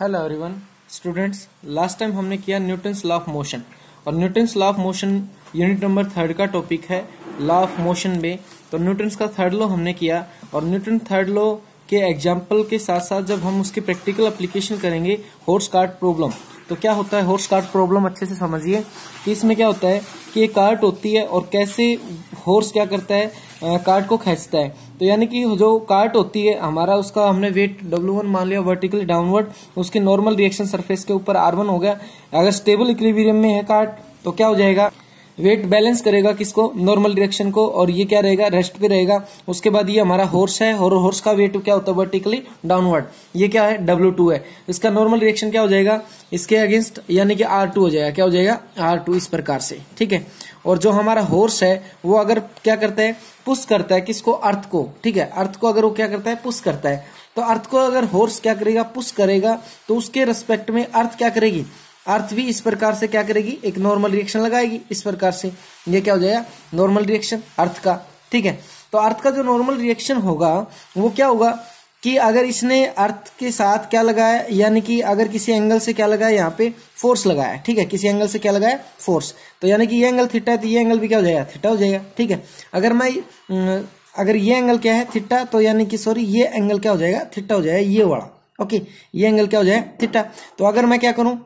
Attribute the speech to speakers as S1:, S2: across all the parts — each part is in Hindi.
S1: hello everyone students last time हमने किया न्यूटन्स लॉ ऑफ मोशन और Newton's law of motion unit number third का टॉपिक है लॉ ऑफ मोशन में तो न्यूटन्स का थर्ड लॉ हमने किया और न्यूटन थर्ड लॉ के एग्जाम्पल के साथ साथ जब हम उसके प्रैक्टिकल अप्लीकेशन करेंगे हॉर्स कार्ड प्रॉब्लम तो क्या होता है हॉर्स कार्ट प्रॉब्लम अच्छे से समझिए कि इसमें क्या होता है कि ये कार्ट होती है और कैसे हॉर्स क्या करता है आ, कार्ट को खींचता है तो यानी कि जो कार्ट होती है हमारा उसका हमने वेट W1 वन मान लिया वर्टिकली डाउनवर्ड उसके नॉर्मल रिएक्शन सरफेस के ऊपर R1 हो गया अगर स्टेबल इक्विलिब्रियम में है कार्ट तो क्या हो जाएगा वेट बैलेंस करेगा किसको नॉर्मल डिरेक्शन को और ये क्या रहेगा रेस्ट पे रहेगा उसके बाद ये हमारा हॉर्स है और हॉर्स का वेट क्या होता है वर्टिकली डाउनवर्ड ये क्या है डब्ल्यू टू है इसका नॉर्मल डिरेक्शन क्या हो जाएगा इसके अगेंस्ट यानी कि आर टू हो जाएगा क्या हो जाएगा आर टू इस प्रकार से ठीक है और जो हमारा हॉर्स है वो अगर क्या करता है पुश करता है किसको अर्थ को ठीक है अर्थ को अगर वो क्या करता है पुश करता है तो अर्थ को अगर हॉर्स क्या करेगा पुश करेगा तो उसके रेस्पेक्ट में अर्थ क्या करेगी अर्थ भी इस प्रकार से क्या करेगी एक नॉर्मल रिएक्शन लगाएगी इस प्रकार से ये क्या हो जाएगा नॉर्मल रिएक्शन अर्थ का ठीक है तो अर्थ का जो नॉर्मल रिएक्शन होगा वो क्या होगा कि अगर इसने अर्थ के साथ क्या लगाया यानी कि अगर किसी एंगल से क्या लगाया यहाँ पे फोर्स लगाया ठीक है किसी एंगल से क्या लगाया फोर्स तो यानी कि ये एंगल थिट्टा है तो ये एंगल भी क्या हो जाएगा थिट्टा हो जाएगा ठीक है अगर मैं अगर ये एंगल क्या है थिट्टा तो यानी कि सॉरी ये एंगल क्या हो जाएगा थिट्टा हो जाएगा ये वाला ओके ये एंगल क्या हो जाएगा थिट्टा तो अगर मैं क्या करूँ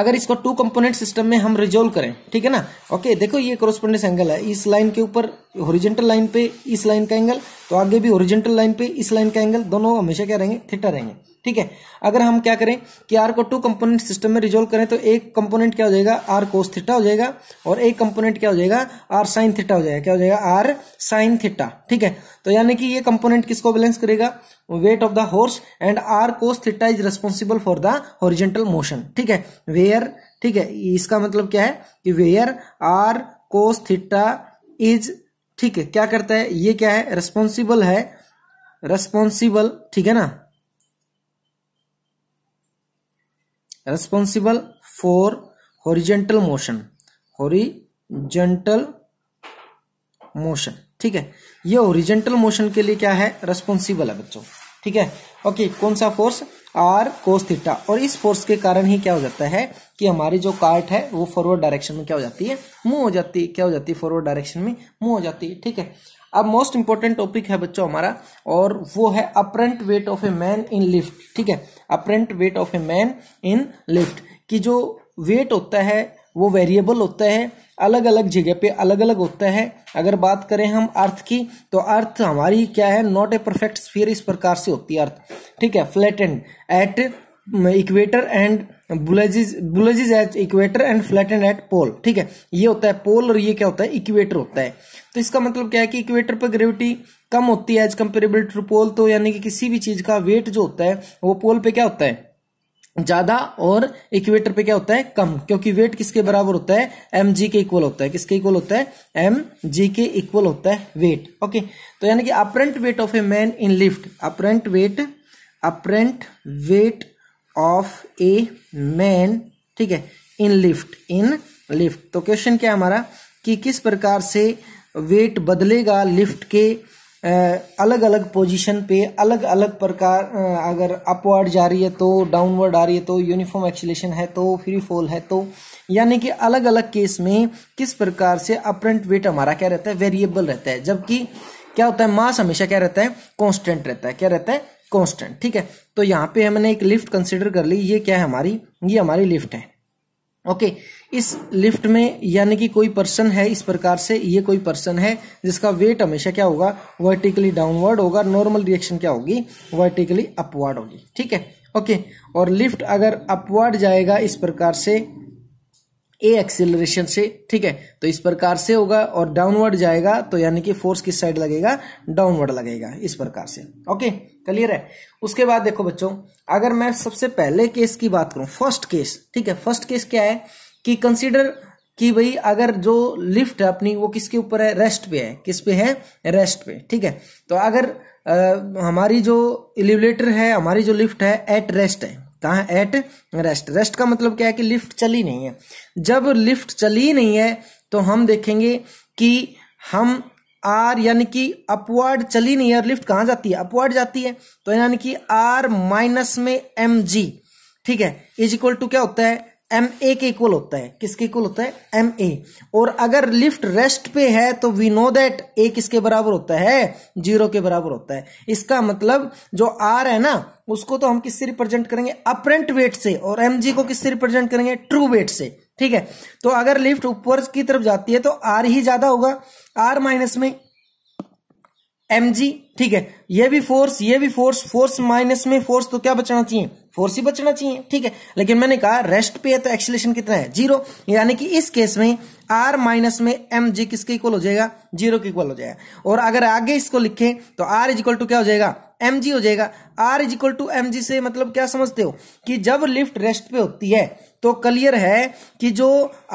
S1: अगर इसको टू कंपोनेंट सिस्टम में हम रिजोल्व करें ठीक है ना ओके देखो ये कोरोस्पोंडेंस एंगल है इस लाइन के ऊपर ओरिजेंटल लाइन पे इस लाइन का एंगल तो आगे भी ओरिजेंटल लाइन पे इस लाइन का एंगल दोनों हमेशा क्या रहेंगे थीटा रहेंगे ठीक है अगर हम क्या करें कि आर को टू कंपोनेंट सिस्टम में रिजोल्व करें तो एक कंपोनेंट क्या हो जाएगा आर कोस थीटा हो जाएगा और एक कंपोनेंट क्या हो जाएगा आर साइन थीटा हो जाएगा क्या हो जाएगा आर साइन थीटा ठीक है तो यानी कि ये कंपोनेंट किसको बैलेंस करेगा weight of the horse and R cos theta is responsible for the horizontal motion ठीक है वेयर ठीक है इसका मतलब क्या है कि where R cos theta is ठीक है क्या करता है ये क्या है रेस्पॉन्सिबल है रेस्पॉन्सिबल ठीक है ना responsible for horizontal motion horizontal motion ठीक है ये ओरिजेंटल मोशन के लिए क्या है रेस्पॉन्सिबल है बच्चों ठीक है ओके कौन सा फोर्स आर कोस थीटा और इस फोर्स के कारण ही क्या हो जाता है कि हमारी जो कार्ट है वो फॉरवर्ड डायरेक्शन में क्या हो जाती है मूव हो जाती है क्या हो जाती है फॉरवर्ड डायरेक्शन में मूव हो जाती है ठीक है अब मोस्ट इंपॉर्टेंट टॉपिक है बच्चों हमारा और वो है apparent weight of a man in lift ठीक है apparent weight of a man in lift कि जो वेट होता है वो वेरिएबल होता है अलग अलग जगह पे अलग अलग होता है अगर बात करें हम अर्थ की तो अर्थ हमारी क्या है नॉट ए परफेक्ट स्फीयर इस प्रकार से होती है अर्थ ठीक है flat and at equator and bulges bulges at equator and flat at pole ठीक है ये होता है पोल और ये क्या होता है इक्वेटर होता है तो इसका मतलब क्या है कि इक्वेटर पर ग्रेविटी कम होती है एज कंपेरेबल टू पोल तो यानी कि किसी भी चीज का वेट जो होता है वो पोल पे क्या होता है ज्यादा और इक्वेटर पे क्या होता है कम क्योंकि वेट किसके बराबर होता है एम जी के इक्वल होता है किसके इक्वल होता है एम जी के इक्वल होता है वेट ओके तो यानी कि apparent weight of a man in lift apparent weight apparent weight of a man ठीक है इन लिफ्ट इन लिफ्ट तो क्वेश्चन क्या हमारा कि किस प्रकार से वेट बदलेगा लिफ्ट के अलग अलग पोजीशन पे अलग अलग प्रकार अगर अपवर्ड जा रही है तो डाउनवर्ड आ रही है तो यूनिफॉर्म एक्सिलेशन है तो फ्री फॉल है तो यानी कि अलग अलग केस में किस प्रकार से अपरेंट वेट हमारा क्या रहता है वेरिएबल रहता है जबकि क्या होता है मास हमेशा क्या रहता है कांस्टेंट रहता है क्या रहता है कॉन्स्टेंट ठीक है तो यहाँ पे हमने एक लिफ्ट कंसिडर कर ली ये क्या है हमारी ये हमारी लिफ्ट है ओके okay, इस लिफ्ट में यानी कि कोई पर्सन है इस प्रकार से ये कोई पर्सन है जिसका वेट हमेशा क्या होगा वर्टिकली डाउनवर्ड होगा नॉर्मल रिएक्शन क्या होगी वर्टिकली अपवर्ड होगी ठीक है ओके okay, और लिफ्ट अगर अपवर्ड जाएगा इस प्रकार से ए एक्सेलरेशन से ठीक है तो इस प्रकार से होगा और डाउनवर्ड जाएगा तो यानी कि फोर्स किस साइड लगेगा डाउनवर्ड लगेगा इस प्रकार से ओके क्लियर है उसके बाद देखो बच्चों अगर मैं सबसे पहले केस की बात करूं फर्स्ट केस ठीक है फर्स्ट केस क्या है कि कंसिडर कि भाई अगर जो लिफ्ट है अपनी वो किसके ऊपर है रेस्ट पे है किस पे है रेस्ट पे ठीक है तो अगर आ, हमारी जो एलिवेटर है हमारी जो लिफ्ट है एट रेस्ट है कहाँ एट रेस्ट रेस्ट का मतलब क्या है कि लिफ्ट चली नहीं है जब लिफ्ट चली नहीं है तो हम देखेंगे कि हम आर यानी कि अपवर्ड चली नहीं है और लिफ्ट कहाँ जाती है अपवर्ड जाती है तो यानी कि आर माइनस में एम जी ठीक है इज इक्वल टू क्या होता है एम ए के इक्वल होता है किसके इक्वल होता है एम ए और अगर लिफ्ट रेस्ट पे है तो वी नो दैट ए किसके बराबर होता है जीरो के बराबर होता है इसका मतलब जो आर है ना उसको तो हम किससे रिप्रेजेंट करेंगे अपरेंट वेट से और एम जी को किससे रिप्रेजेंट करेंगे ट्रू वेट से ठीक है तो अगर लिफ्ट ऊपर की तरफ जाती है तो आर ही ज्यादा होगा आर माइनस में एम जी ठीक है ये भी फोर्स ये भी फोर्स फोर्स माइनस में फोर्स तो क्या बचना चाहिए फोर्स ही बचना चाहिए ठीक है लेकिन मैंने कहा रेस्ट पे है तो एक्सलेशन कितना है जीरो यानी कि इस केस में आर माइनस में एम जी किसके इक्वल हो जाएगा जीरो के इक्वल हो जाएगा और अगर आगे इसको लिखे तो आर इज इक्वल टू क्या हो जाएगा एम जी हो जाएगा R is equal to M G से मतलब क्या समझते हो कि जब लिफ्ट रेस्ट पे होती है तो क्लियर है कि जो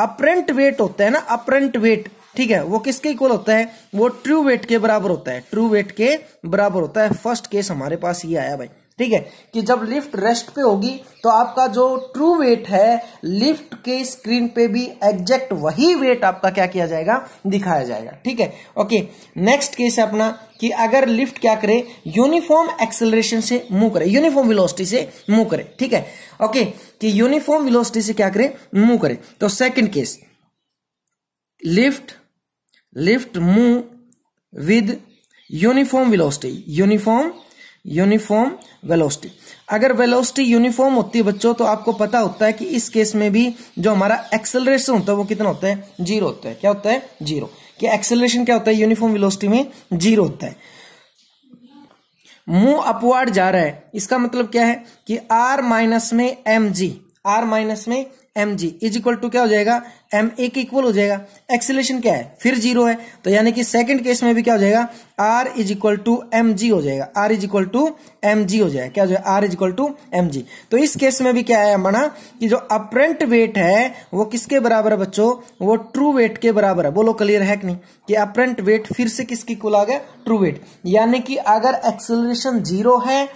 S1: अपरेंट वेट होता है ना अपरेंट वेट ठीक है वो किसके इक्वल होता है वो ट्रू वेट के बराबर होता है ट्रू वेट के बराबर होता है फर्स्ट केस हमारे पास ये आया भाई ठीक है कि जब लिफ्ट रेस्ट पे होगी तो आपका जो ट्रू वेट है लिफ्ट के स्क्रीन पे भी एग्जैक्ट वही वेट आपका क्या किया जाएगा दिखाया जाएगा ठीक है ओके नेक्स्ट केस है अपना कि अगर लिफ्ट क्या करे यूनिफॉर्म एक्सेलरेशन से मूव करे यूनिफॉर्म विलोसिटी से मूव करे ठीक है ओके कि यूनिफॉर्म विलोसिटी से क्या करे मूव करे तो second case lift lift move with uniform velocity uniform uniform velocity अगर वेलोसिटी यूनिफॉर्म होती है बच्चों तो आपको पता होता है कि इस केस में भी जो हमारा एक्सेलरेशन होता है वो कितना होता है जीरो होता है क्या होता है जीरो कि एक्सेलरेशन क्या होता है यूनिफॉर्म वेलोसिटी में जीरो होता है मुंह अपवर्ड जा रहा है इसका मतलब क्या है कि आर माइनस में एम जी आर माइनस में M G is equal to क्या हो जाएगा एम ए के इक्वल हो जाएगा एक्सेलेशन क्या है फिर जीरो है तो यानी कि सेकंड केस में भी क्या हो जाएगा R is equal to M G हो जाएगा R is equal to M G हो जाएगा क्या हो जाएगा R is equal to M G तो इस केस में भी क्या है हमारा कि जो अपरेंट वेट है वो किसके बराबर है बच्चों वो ट्रू वेट के बराबर है बोलो क्लियर है कि नहीं कि अपरेंट वेट फिर से किसके इक्वल आ गया ट्रू वेट यानी कि अगर एक्सेलरेशन जीरो है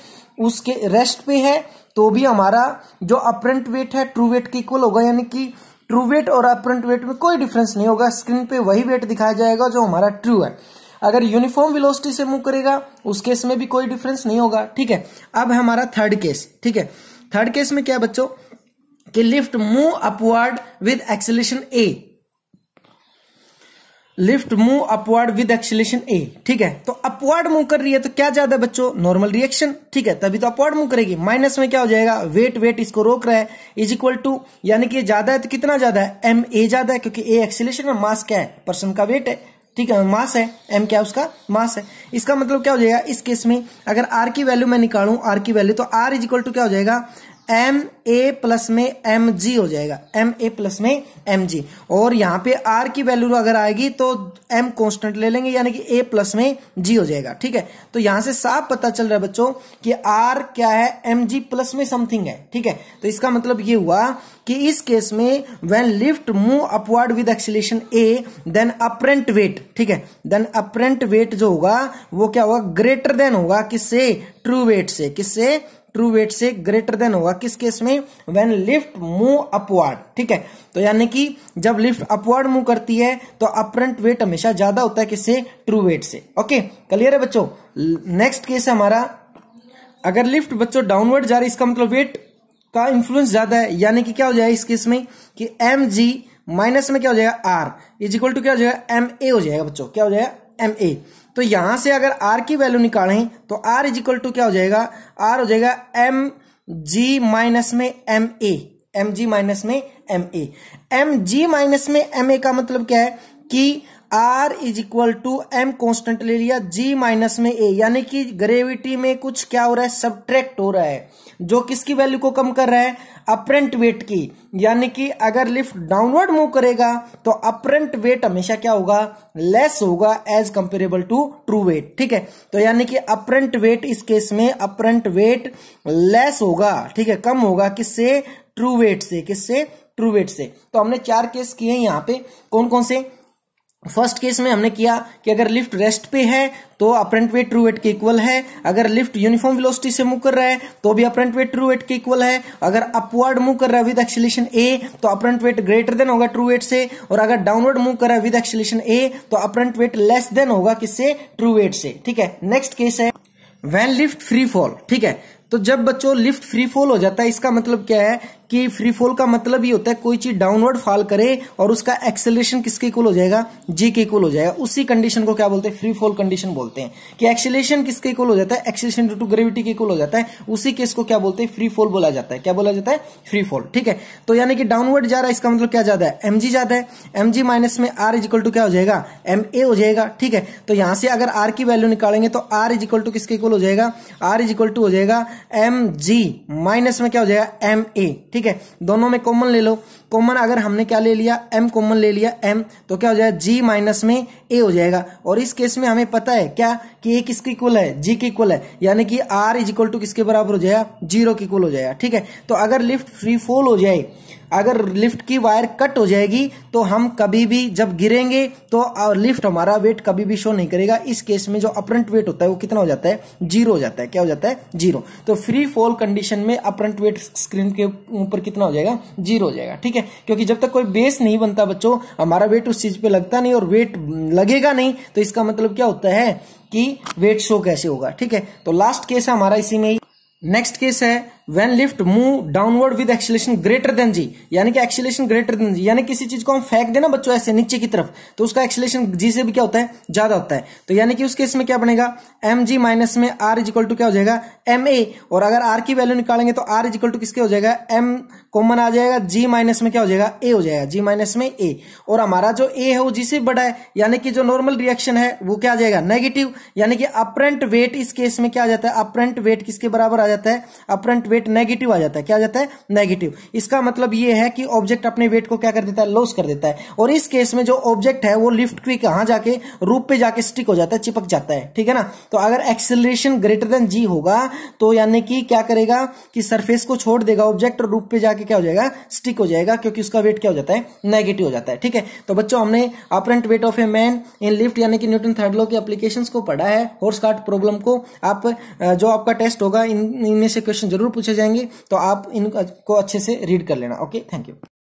S1: उसके रेस्ट पे है तो भी हमारा जो अपरेंट वेट है ट्रू वेट के इक्वल होगा यानी कि ट्रू वेट और अपरेंट वेट में कोई डिफरेंस नहीं होगा स्क्रीन पे वही वेट दिखाया जाएगा जो हमारा ट्रू है अगर यूनिफॉर्म विलोसिटी से मूव करेगा उस केस में भी कोई डिफरेंस नहीं होगा ठीक है अब हमारा थर्ड केस ठीक है थर्ड केस में क्या बच्चों कि lift move upward with acceleration A lift move upward with acceleration A ठीक है तो अपवर्ड मूव कर रही है तो क्या ज्यादा बच्चों नॉर्मल रिएक्शन ठीक है तभी तो अपवर्ड मूव करेगी माइनस में क्या हो जाएगा वेट वेट इसको रोक रहा है इज इक्वल टू यानी कि ज्यादा है तो कितना ज्यादा है एम ए ज्यादा है क्योंकि ए एक्सिलेशन है मास क्या है पर्सन का वेट है ठीक है मास है एम क्या है उसका मास है इसका मतलब क्या हो जाएगा इस केस में अगर आर की वैल्यू मैं निकालू आर की वैल्यू तो आर इज इक्वल टू क्या हो जाएगा एम ए प्लस में एम जी हो जाएगा एम ए प्लस में एम जी और यहां पे आर की वैल्यू अगर आएगी तो एम कांस्टेंट ले लेंगे यानी कि ए प्लस में जी हो जाएगा ठीक है तो यहां से साफ पता चल रहा है बच्चों कि आर क्या है एम जी प्लस में समथिंग है ठीक है तो इसका मतलब ये हुआ कि इस केस में when lift move upward with acceleration A then apparent weight ठीक है देन अपरेंट वेट जो होगा वो क्या होगा ग्रेटर देन होगा किससे ट्रू वेट से किससे ट्रू वेट से ग्रेटर देन होगा किस केस में वेन लिफ्ट मूव अपवर्ड ठीक है तो यानी कि जब लिफ्ट अपवर्ड मूव करती है तो अपरंट वेट हमेशा ज्यादा होता है किससे ट्रू वेट से ओके क्लियर है बच्चों नेक्स्ट केस है हमारा अगर लिफ्ट बच्चों डाउनवर्ड जा रही इसका मतलब वेट का इंफ्लुएंस ज्यादा है यानी कि क्या हो जाएगा इस केस में कि एम जी माइनस में क्या हो जाएगा आर इज इक्वल टू क्या हो जाएगा एम ए हो जाएगा बच्चों क्या हो जाएगा एम ए तो यहां से अगर आर की वैल्यू निकालें तो आर इज इक्वल टू क्या हो जाएगा आर हो जाएगा एम जी माइनस में M A M G minus में M A M G minus में एम ए का मतलब क्या है कि R is equal to M constant ले लिया जी माइनस में ए यानी कि ग्रेविटी में कुछ क्या हो रहा है सब्ट्रैक्ट हो रहा है जो किसकी वैल्यू को कम कर रहा है अपरेंट वेट की यानी कि अगर लिफ्ट डाउनवर्ड मूव करेगा तो अपरेंट वेट हमेशा क्या होगा लेस होगा as comparable to true weight ठीक है तो यानी कि अपरेंट वेट इस केस में अपरेंट वेट लेस होगा ठीक है कम होगा किससे ट्रू वेट से किससे ट्रू वेट से तो हमने चार केस किए यहाँ पे कौन कौन से फर्स्ट केस में हमने किया कि अगर लिफ्ट रेस्ट पे है तो अपरेंट वेट ट्रू वेट के इक्वल है अगर लिफ्ट यूनिफॉर्म वेलोसिटी से मूव कर रहा है तो भी अपरेंट वेट ट्रू वेट के इक्वल है अगर अपवर्ड मूव कर रहा है विद एक्सीलेशन ए तो अपरेंट वेट ग्रेटर देन होगा ट्रू वेट से और अगर डाउनवर्ड मूव कर रहा है विद एक्सीलेशन ए तो अपरेंट वेट लेस देन होगा किससे ट्रू वेट से ठीक है नेक्स्ट केस है वेन लिफ्ट फ्री फॉल ठीक है तो जब बच्चों लिफ्ट फ्री फॉल हो जाता है इसका मतलब क्या है कि फ्री फॉल का मतलब ये होता है कोई चीज डाउनवर्ड फॉल करे और उसका एक्सेलेशन किसके इक्वल हो जाएगा जी के इक्वल हो जाएगा उसी कंडीशन को क्या बोलते हैं फ्री फॉल कंडीशन बोलते हैं कि एक्सेलेशन किसके इक्वल हो जाता है एक्सेलेशन टू ग्रेविटी के इक्वल हो जाता है उसी केस को क्या बोलते हैं फ्री फॉल बोला जाता है क्या बोला जाता है फ्री फॉल ठीक है तो यानी कि डाउनवर्ड जा रहा है इसका मतलब क्या ज्यादा है जी ज्यादा है जी माइनस में आर इज इक्वल टू क्या हो जाएगा एम ए हो जाएगा ठीक है तो यहां से अगर आर की वैल्यू निकालेंगे तो आर इज इक्वल टू किसके इक्वल हो जाएगा आर इज इक्वल टू हो जाएगा एम जी माइनस में क्या हो जाएगा एम ए ठीक ठीक है दोनों में कॉमन ले लो कॉमन अगर हमने क्या ले लिया एम कॉमन ले लिया एम तो क्या हो जाएगा जी माइनस में ए हो जाएगा और इस केस में हमें पता है क्या कि ए किसके इक्वल है जी के इक्वल है यानी कि आर इज इक्वल टू किसके बराबर हो जाएगा जीरो के इक्वल हो जाएगा ठीक है तो अगर लिफ्ट फ्री फॉल हो जाए अगर लिफ्ट की वायर कट हो जाएगी तो हम कभी भी जब गिरेंगे तो लिफ्ट हमारा वेट कभी भी शो नहीं करेगा इस केस में जो अपरंट वेट होता है वो कितना हो जाता है जीरो हो जाता है क्या हो जाता है जीरो तो फ्री फॉल कंडीशन में अपरंट वेट स्क्रीन के ऊपर कितना हो जाएगा जीरो हो जाएगा ठीक है क्योंकि जब तक कोई बेस नहीं बनता बच्चों हमारा वेट उस चीज पे लगता नहीं और वेट लगेगा नहीं तो इसका मतलब क्या होता है कि वेट शो कैसे होगा ठीक है तो लास्ट केस है हमारा इसी में ही नेक्स्ट केस है when lift move downward with acceleration greater than G यानी कि एक्सीलेशन ग्रेटर देन जी यानी किसी चीज को हम फेंक देना बच्चों ऐसे नीचे की तरफ तो उसका एक्सीलेशन जी से भी क्या होता है ज्यादा होता है तो यानी कि उस केस में क्या बनेगा एम जी माइनस में आर इज इक्वल टू क्या हो जाएगा एम ए और अगर आर की वैल्यू निकालेंगे तो आर इज इक्वल टू किसके हो जाएगा एम कॉमन आ जाएगा जी माइनस में क्या हो जाएगा ए हो जाएगा जी माइनस में ए और हमारा जो ए है वो जी से बड़ा है यानी कि जो नॉर्मल रिएक्शन है वो क्या आ जाएगा नेगेटिव यानी कि अपरेंट वेट इस केस में क्या आ जाता है अपरेंट वेट किसके बराबर आ जाता है अपरेंट वेट नेगेटिव आ जाता है क्या आ जाता है नेगेटिव इसका मतलब ये है कि ऑब्जेक्ट अपने वेट को क्या कर देता है लॉस कर देता है और इस केस में जो ऑब्जेक्ट है वो लिफ्ट की कहां जाके रूप पे जाके स्टिक हो जाता है चिपक जाता है ठीक है ना तो अगर एक्सेलरेशन ग्रेटर देन जी होगा तो यानी कि क्या करेगा कि सरफेस को छोड़ देगा ऑब्जेक्ट और रूप पे जाके क्या हो जाएगा स्टिक हो जाएगा क्योंकि उसका वेट क्या हो जाता है नेगेटिव हो जाता है ठीक है तो बच्चों हमने apparent weight of a man in lift यानी कि न्यूटन थर्ड लॉ के एप्लीकेशन को पढ़ा है हॉर्स कार्ट प्रॉब्लम को आप जो आपका टेस्ट होगा इनमें से क्वेश्चन जरूर पूछ पूछे जाएंगे तो आप इनको अच्छे से रीड कर लेना ओके थैंक यू